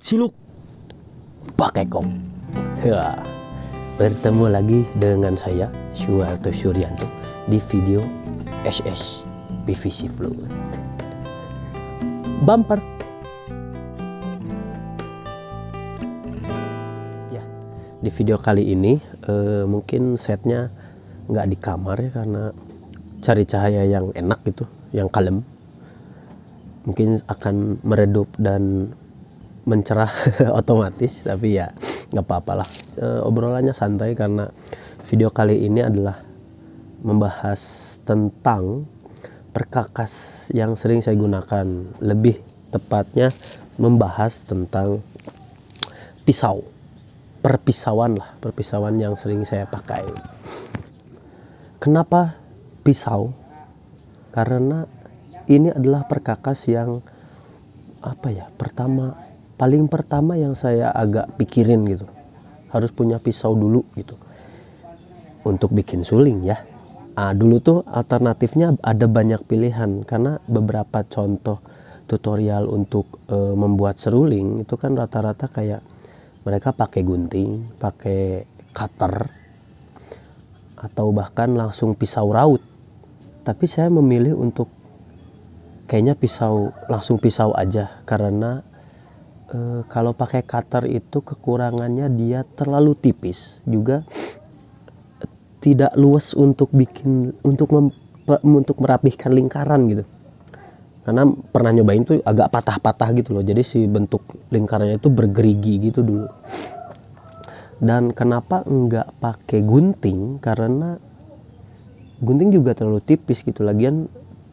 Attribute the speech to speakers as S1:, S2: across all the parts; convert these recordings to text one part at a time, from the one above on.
S1: Siluk pakai kok. Ya. Bertemu lagi dengan saya Suwarto Suryanto di video SS PVC Fluid. Bumper ya di video kali ini eh, mungkin setnya nggak di kamar ya karena cari cahaya yang enak gitu yang kalem mungkin akan meredup dan mencerah otomatis tapi ya nggak apa apalah e, eh, obrolannya santai karena video kali ini adalah membahas tentang perkakas yang sering saya gunakan lebih tepatnya membahas tentang pisau perpisauan lah perpisauan yang sering saya pakai kenapa pisau karena ini adalah perkakas yang apa ya pertama paling pertama yang saya agak pikirin gitu harus punya pisau dulu gitu untuk bikin suling ya nah, dulu tuh alternatifnya ada banyak pilihan karena beberapa contoh tutorial untuk e, membuat seruling itu kan rata-rata kayak mereka pakai gunting pakai cutter atau bahkan langsung pisau raut tapi saya memilih untuk kayaknya pisau langsung pisau aja karena e, kalau pakai cutter itu kekurangannya dia terlalu tipis juga tidak luas untuk bikin untuk mem, untuk merapihkan lingkaran gitu karena pernah nyobain tuh agak patah-patah gitu loh jadi si bentuk lingkarannya itu bergerigi gitu dulu dan kenapa nggak pakai gunting karena gunting juga terlalu tipis gitu lagian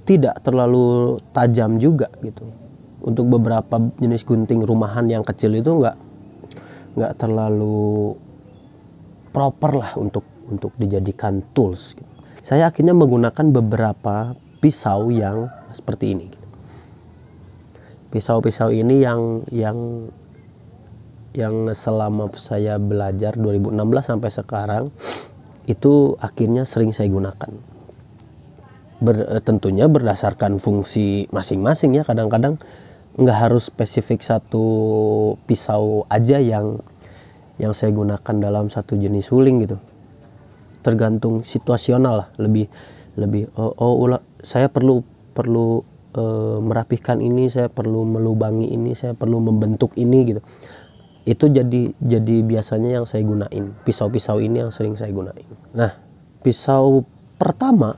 S1: tidak terlalu tajam juga gitu untuk beberapa jenis gunting rumahan yang kecil itu nggak nggak terlalu proper lah untuk untuk dijadikan tools. Saya akhirnya menggunakan beberapa pisau yang seperti ini. Pisau-pisau ini yang yang yang selama saya belajar 2016 sampai sekarang itu akhirnya sering saya gunakan. Ber, tentunya berdasarkan fungsi masing-masing ya. Kadang-kadang nggak harus spesifik satu pisau aja yang yang saya gunakan dalam satu jenis suling gitu tergantung situasional lah lebih lebih oh, oh ula, saya perlu perlu e, eh, merapihkan ini saya perlu melubangi ini saya perlu membentuk ini gitu itu jadi jadi biasanya yang saya gunain pisau-pisau ini yang sering saya gunain nah pisau pertama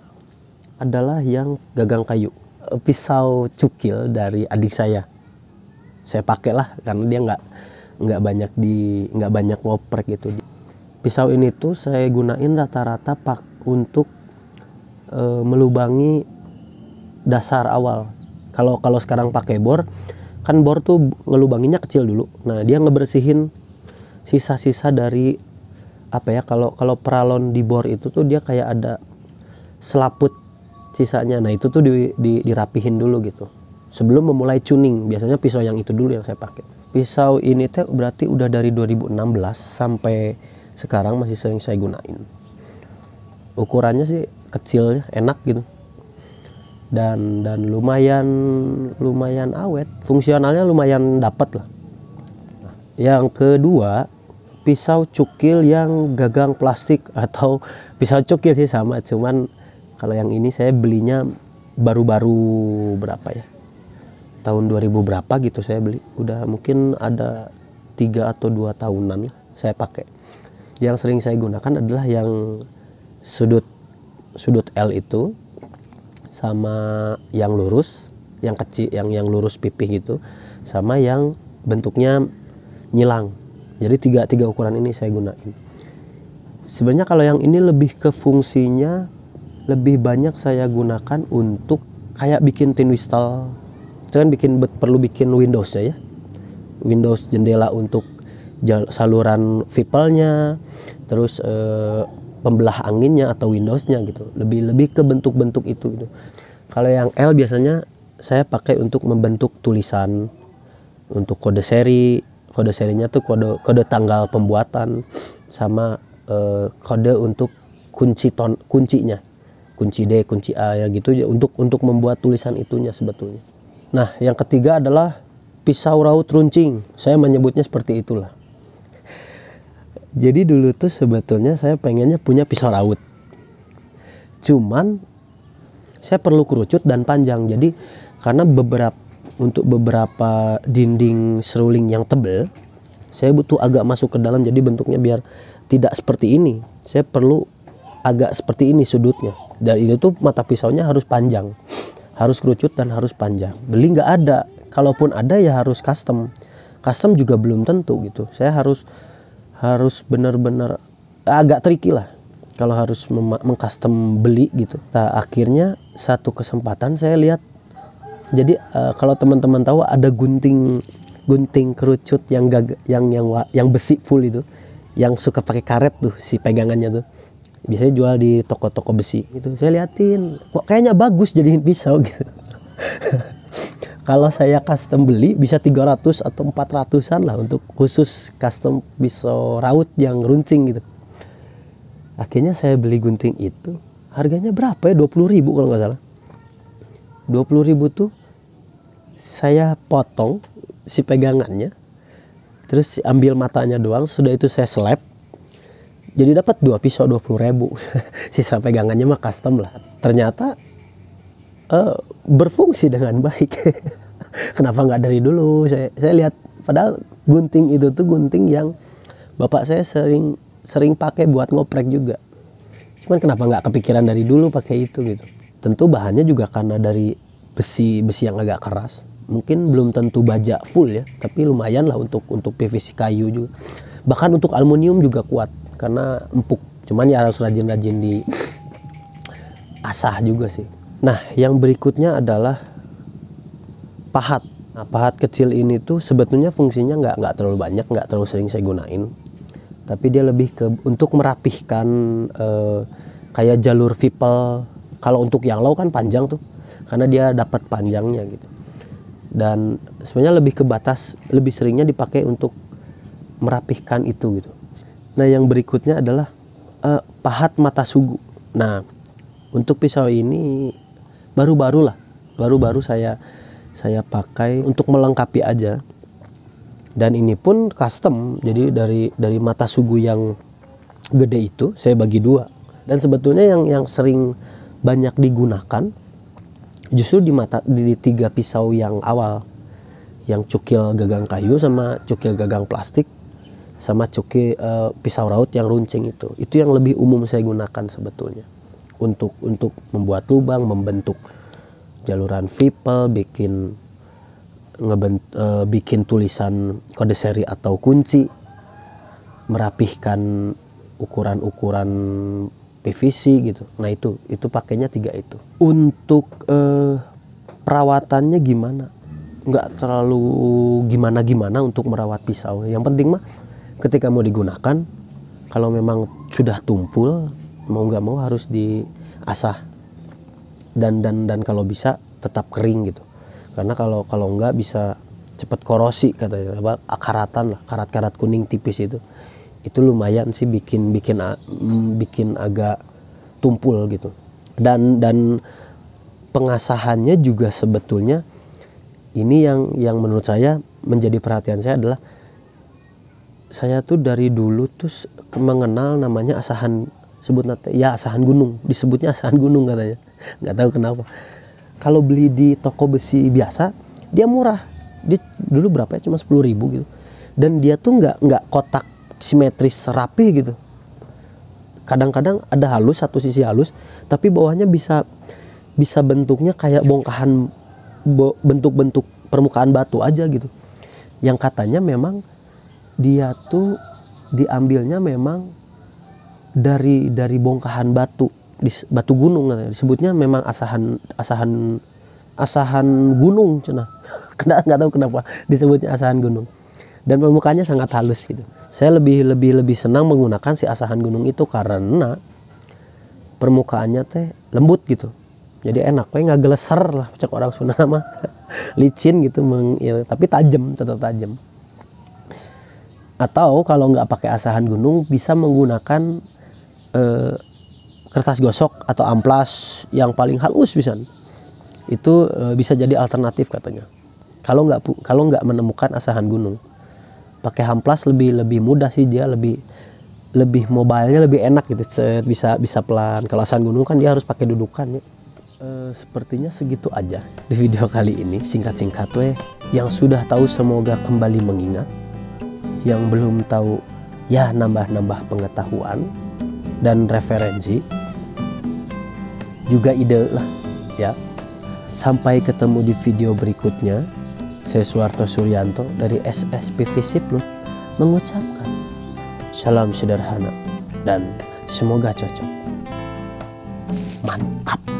S1: adalah yang gagang kayu pisau cukil dari adik saya saya pakai lah karena dia nggak nggak banyak di nggak banyak ngoprek gitu pisau ini tuh saya gunain rata-rata pak untuk e, melubangi dasar awal kalau kalau sekarang pakai bor kan bor tuh ngelubanginya kecil dulu nah dia ngebersihin sisa-sisa dari apa ya kalau kalau peralon di bor itu tuh dia kayak ada selaput sisanya nah itu tuh di, di, dirapihin dulu gitu sebelum memulai tuning biasanya pisau yang itu dulu yang saya pakai pisau ini teh berarti udah dari 2016 sampai sekarang masih sering saya gunain ukurannya sih kecil enak gitu dan dan lumayan lumayan awet fungsionalnya lumayan dapat lah yang kedua pisau cukil yang gagang plastik atau pisau cukil sih sama cuman kalau yang ini saya belinya baru-baru berapa ya tahun 2000 berapa gitu saya beli udah mungkin ada tiga atau dua tahunan lah saya pakai yang sering saya gunakan adalah yang sudut sudut L itu sama yang lurus yang kecil yang yang lurus pipih gitu sama yang bentuknya nyilang jadi tiga tiga ukuran ini saya gunain sebenarnya kalau yang ini lebih ke fungsinya lebih banyak saya gunakan untuk kayak bikin tin whistle itu kan bikin perlu bikin Windows ya, ya. Windows jendela untuk saluran vipelnya terus eh, pembelah anginnya atau Windowsnya gitu lebih lebih ke bentuk-bentuk itu gitu kalau yang L biasanya saya pakai untuk membentuk tulisan untuk kode seri kode serinya tuh kode kode tanggal pembuatan sama eh, kode untuk kunci ton kuncinya kunci D, kunci A ya gitu ya untuk untuk membuat tulisan itunya sebetulnya. Nah, yang ketiga adalah pisau raut runcing. Saya menyebutnya seperti itulah. Jadi dulu tuh sebetulnya saya pengennya punya pisau raut. Cuman saya perlu kerucut dan panjang. Jadi karena beberapa untuk beberapa dinding seruling yang tebel, saya butuh agak masuk ke dalam jadi bentuknya biar tidak seperti ini. Saya perlu agak seperti ini sudutnya dan itu tuh mata pisaunya harus panjang harus kerucut dan harus panjang beli nggak ada kalaupun ada ya harus custom custom juga belum tentu gitu saya harus harus benar-benar agak tricky lah kalau harus mengcustom beli gitu nah, akhirnya satu kesempatan saya lihat jadi uh, kalau teman-teman tahu ada gunting gunting kerucut yang gag yang yang yang besi full itu yang suka pakai karet tuh si pegangannya tuh biasanya jual di toko-toko besi gitu saya liatin kok kayaknya bagus jadi pisau gitu kalau saya custom beli bisa 300 atau 400an lah untuk khusus custom pisau raut yang runcing gitu akhirnya saya beli gunting itu harganya berapa ya 20 ribu kalau nggak salah 20 ribu tuh saya potong si pegangannya terus ambil matanya doang sudah itu saya slap jadi dapat dua pisau dua puluh ribu sisa pegangannya mah custom lah ternyata uh, berfungsi dengan baik kenapa nggak dari dulu saya saya lihat padahal gunting itu tuh gunting yang bapak saya sering sering pakai buat ngoprek juga cuman kenapa nggak kepikiran dari dulu pakai itu gitu tentu bahannya juga karena dari besi besi yang agak keras mungkin belum tentu baja full ya tapi lumayan lah untuk untuk PVC kayu juga bahkan untuk aluminium juga kuat karena empuk cuman ya harus rajin-rajin di asah juga sih nah yang berikutnya adalah pahat nah, pahat kecil ini tuh sebetulnya fungsinya nggak nggak terlalu banyak nggak terlalu sering saya gunain tapi dia lebih ke untuk merapihkan eh, kayak jalur vipel kalau untuk yang low kan panjang tuh karena dia dapat panjangnya gitu dan sebenarnya lebih ke batas lebih seringnya dipakai untuk merapihkan itu gitu Nah, yang berikutnya adalah uh, pahat mata sugu. Nah, untuk pisau ini baru-baru lah, baru-baru saya saya pakai untuk melengkapi aja. Dan ini pun custom, jadi dari dari mata sugu yang gede itu saya bagi dua. Dan sebetulnya yang yang sering banyak digunakan justru di mata di tiga pisau yang awal, yang cukil gagang kayu sama cukil gagang plastik sama cuki uh, pisau raut yang runcing itu itu yang lebih umum saya gunakan sebetulnya untuk untuk membuat lubang membentuk jaluran vipel bikin ngebent, uh, bikin tulisan kode seri atau kunci merapihkan ukuran-ukuran PVC gitu. Nah itu itu pakainya tiga itu. Untuk uh, perawatannya gimana? Nggak terlalu gimana-gimana untuk merawat pisau. Yang penting mah ketika mau digunakan kalau memang sudah tumpul mau nggak mau harus diasah dan dan dan kalau bisa tetap kering gitu karena kalau kalau nggak bisa cepat korosi katanya apa karatan lah karat-karat kuning tipis itu itu lumayan sih bikin bikin bikin agak tumpul gitu dan dan pengasahannya juga sebetulnya ini yang yang menurut saya menjadi perhatian saya adalah saya tuh dari dulu tuh mengenal namanya asahan sebut nate ya asahan gunung disebutnya asahan gunung katanya nggak tahu kenapa kalau beli di toko besi biasa dia murah dia dulu berapa ya cuma sepuluh ribu gitu dan dia tuh nggak nggak kotak simetris rapi gitu kadang-kadang ada halus satu sisi halus tapi bawahnya bisa bisa bentuknya kayak bongkahan bentuk-bentuk permukaan batu aja gitu yang katanya memang dia tuh diambilnya memang dari dari bongkahan batu di batu gunung katanya. disebutnya memang asahan asahan asahan gunung cina kenapa nggak tahu kenapa disebutnya asahan gunung dan permukaannya sangat halus gitu saya lebih lebih lebih senang menggunakan si asahan gunung itu karena permukaannya teh lembut gitu jadi enak kayak nggak geleser lah cek orang sunama licin gitu meng, ya, tapi tajam tetap tajam atau kalau nggak pakai asahan gunung bisa menggunakan eh, kertas gosok atau amplas yang paling halus bisa itu e, bisa jadi alternatif katanya kalau nggak kalau nggak menemukan asahan gunung pakai amplas lebih lebih mudah sih dia lebih lebih mobilnya lebih enak gitu cet, bisa bisa pelan kalau asahan gunung kan dia harus pakai dudukan ya e, sepertinya segitu aja di video kali ini singkat singkat weh yang sudah tahu semoga kembali mengingat yang belum tahu ya nambah-nambah pengetahuan dan referensi juga ide lah ya sampai ketemu di video berikutnya saya Suwarto Suryanto dari SSPV Siplus mengucapkan salam sederhana dan semoga cocok mantap